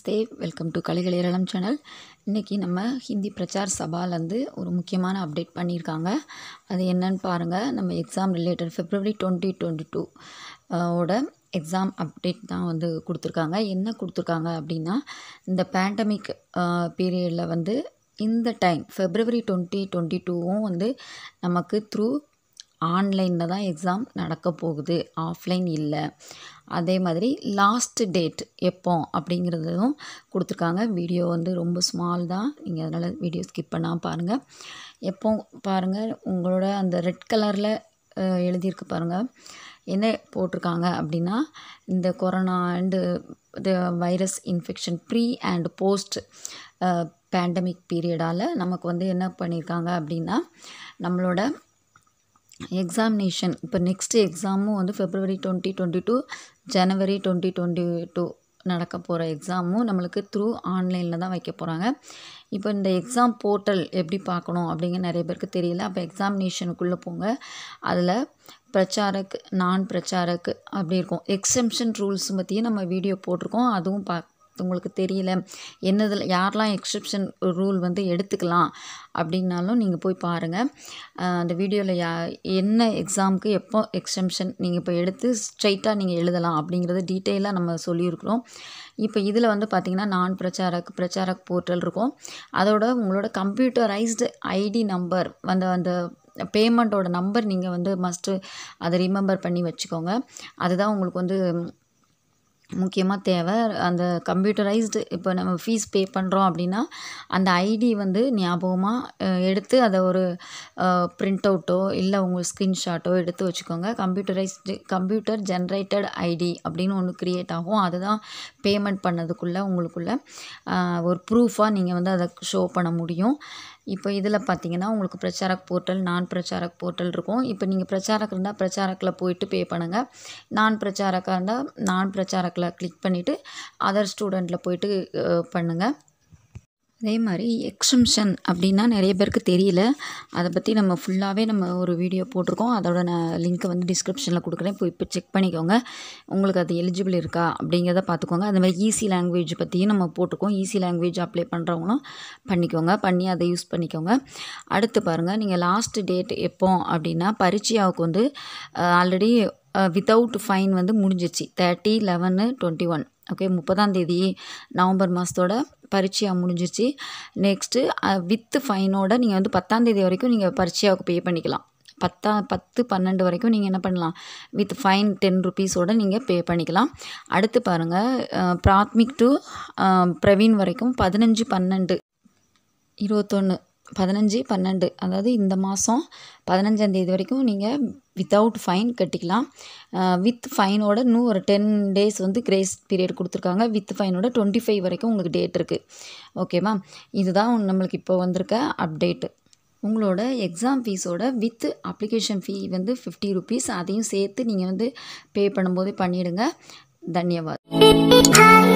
Namaste welcome to Eralam channel இன்றைக்கி நம்ம ஹிந்தி பிரச்சார் சபாலேருந்து ஒரு முக்கியமான அப்டேட் பண்ணியிருக்காங்க அது என்னன்னு பாருங்கள் நம்ம exam related February twenty twenty two ஓட எக்ஸாம் அப்டேட் தான் வந்து கொடுத்துருக்காங்க என்ன கொடுத்துருக்காங்க அப்படின்னா இந்த பேண்டமிக் பீரியடில் வந்து இந்த டைம் ஃபெப்ரவரி டுவெண்ட்டி டுவெண்ட்டி டூவும் வந்து நமக்கு த்ரூ ஆன்லைனில் தான் எக்ஸாம் நடக்க போகுது ஆஃப்லைன் இல்லை அதே மாதிரி லாஸ்ட்டு டேட் எப்போ அப்படிங்கிறதும் கொடுத்துருக்காங்க வீடியோ வந்து ரொம்ப ஸ்மால் தான் நீங்கள் அதனால் வீடியோ ஸ்கிப் பண்ணால் பாருங்கள் எப்போ பாருங்கள் உங்களோட அந்த ரெட் கலரில் எழுதியிருக்கு பாருங்கள் என்ன போட்டிருக்காங்க அப்படின்னா இந்த corona and virus infection pre and post pandemic பீரியடால் நமக்கு வந்து என்ன பண்ணியிருக்காங்க அப்படின்னா நம்மளோட எக்ஸாமினேஷன் இப்போ நெக்ஸ்ட்டு எக்ஸாமும் வந்து February twenty twenty two January twenty twenty two நடக்க போகிற எக்ஸாமும் நம்மளுக்கு த்ரூ ஆன்லைனில் தான் வைக்க போகிறாங்க இப்போ இந்த எக்ஸாம் போர்ட்டல் எப்படி பார்க்கணும் அப்படிங்கிற நிறைய பேருக்கு தெரியல அப்போ எக்ஸாமினேஷனுக்குள்ளே போங்க அதில் பிரச்சாரக்கு நான் பிரச்சாரக்கு அப்படி இருக்கும் எக்ஸம்ஷன் ரூல்ஸ் பற்றியும் நம்ம வீடியோ போட்டிருக்கோம் அதுவும் பா உங்களுக்கு தெரியல என்னதில் யாரெலாம் எக்ஸப்ஷன் ரூல் வந்து எடுத்துக்கலாம் அப்படின்னாலும் நீங்கள் போய் பாருங்கள் அந்த வீடியோவில் யா என்ன எக்ஸாமுக்கு எப்போ எக்ஸம்ஷன் நீங்கள் இப்போ எடுத்து ஸ்ட்ரைட்டாக நீங்கள் எழுதலாம் அப்படிங்கிறத டீட்டெயிலாக நம்ம சொல்லியிருக்கிறோம் இப்போ இதில் வந்து பார்த்திங்கன்னா நான் பிரச்சாரக் பிரச்சாரக் போர்ட்டல் இருக்கும் அதோட உங்களோட கம்ப்யூட்டரைஸ்டு ஐடி நம்பர் வந்து அந்த பேமெண்ட்டோட நம்பர் நீங்கள் வந்து மஸ்ட்டு அதை ரிமெம்பர் பண்ணி வச்சுக்கோங்க அதுதான் உங்களுக்கு வந்து முக்கியமாக தேவை அந்த கம்ப்யூட்டரைஸ்டு இப்போ நம்ம ஃபீஸ் பே பண்ணுறோம் அப்படின்னா அந்த ஐடி வந்து ஞாபகமாக எடுத்து அதை ஒரு ப்ரிண்ட் அவுட்டோ இல்லை உங்கள் ஸ்க்ரீன்ஷாட்டோ எடுத்து வச்சுக்கோங்க கம்ப்யூட்டரைஸ்டு கம்ப்யூட்டர் ஜென்ரேட்டட் ஐடி அப்படின்னு ஒன்று க்ரியேட் ஆகும் அதுதான் பேமெண்ட் பண்ணதுக்குள்ளே உங்களுக்குள்ளே ஒரு ப்ரூஃபாக நீங்கள் வந்து அதை ஷோ பண்ண முடியும் இப்போ இதில் பார்த்தீங்கன்னா உங்களுக்கு பிரச்சாரக் போர்ட்டல் நான் பிரச்சாரக் போர்ட்டல் இருக்கும் இப்போ நீங்கள் பிரச்சாரக் இருந்தால் பிரச்சாரக்கில் போயிட்டு பே பண்ணுங்கள் நான் பிரச்சாரக்காக இருந்தால் நான் பிரச்சாரக்கில் கிளிக் பண்ணிவிட்டு அதர் ஸ்டூடெண்ட்டில் போயிட்டு பண்ணுங்கள் அதே மாதிரி எக்ஸம்ஷன் அப்படின்னா நிறைய பேருக்கு தெரியல அதை பற்றி நம்ம ஃபுல்லாகவே நம்ம ஒரு வீடியோ போட்டிருக்கோம் அதோட நான் லிங்க்கை வந்து டிஸ்கிரிப்ஷனில் கொடுக்குறேன் போய் இப்போ செக் பண்ணிக்கோங்க உங்களுக்கு அது எலிஜிபிள் இருக்கா அப்படிங்கிறத பார்த்துக்கோங்க அது மாதிரி ஈஸி லாங்குவேஜ் பற்றியும் நம்ம போட்டிருக்கோம் ஈஸி லாங்குவேஜ் அப்ளை பண்ணுறவங்களும் பண்ணிக்கோங்க பண்ணி அதை யூஸ் பண்ணிக்கோங்க அடுத்து பாருங்கள் நீங்கள் லாஸ்ட் டேட் எப்போ அப்படின்னா பரீட்சாவுக்கு வந்து ஆல்ரெடி வித்தவுட் ஃபைன் வந்து முடிஞ்சிச்சு thirty eleven twenty one okay முப்பதாம் தேதி நவம்பர் மாதத்தோட பரீட்சையாக முடிஞ்சிச்சு நெக்ஸ்ட்டு வித்து ஃபைனோட நீங்கள் வந்து பத்தாந்தேதி வரைக்கும் நீங்கள் பரீட்சையாவுக்கு பே பண்ணிக்கலாம் பத்தா பத்து பன்னெண்டு வரைக்கும் நீங்கள் என்ன பண்ணலாம் வித் ஃபைன் டென் ருபீஸோடு நீங்கள் பே பண்ணிக்கலாம் அடுத்து பாருங்கள் பிராத்மிக் டு பிரவீன் வரைக்கும் பதினஞ்சு பன்னெண்டு இருபத்தொன்று பதினஞ்சு பன்னெண்டு அதாவது இந்த மாதம் பதினஞ்சாந்தேதி வரைக்கும் நீங்கள் வித்தவுட் ஃபைன் கட்டிக்கலாம் வித் ஃபைனோட இன்னும் ஒரு டென் டேஸ் வந்து கிரேஸ் பீரியட் கொடுத்துருக்காங்க வித் ஃபைனோட டுவெண்ட்டி ஃபைவ் வரைக்கும் உங்களுக்கு டேட் இருக்குது ஓகேவா இதுதான் நம்மளுக்கு இப்போ வந்திருக்க அப்டேட்டு உங்களோட எக்ஸாம் ஃபீஸோட வித் அப்ளிகேஷன் ஃபீ வந்து ஃபிஃப்டி ருபீஸ் அதையும் சேர்த்து நீங்கள் வந்து பே பண்ணும்போது பண்ணிவிடுங்க தன்யவாத்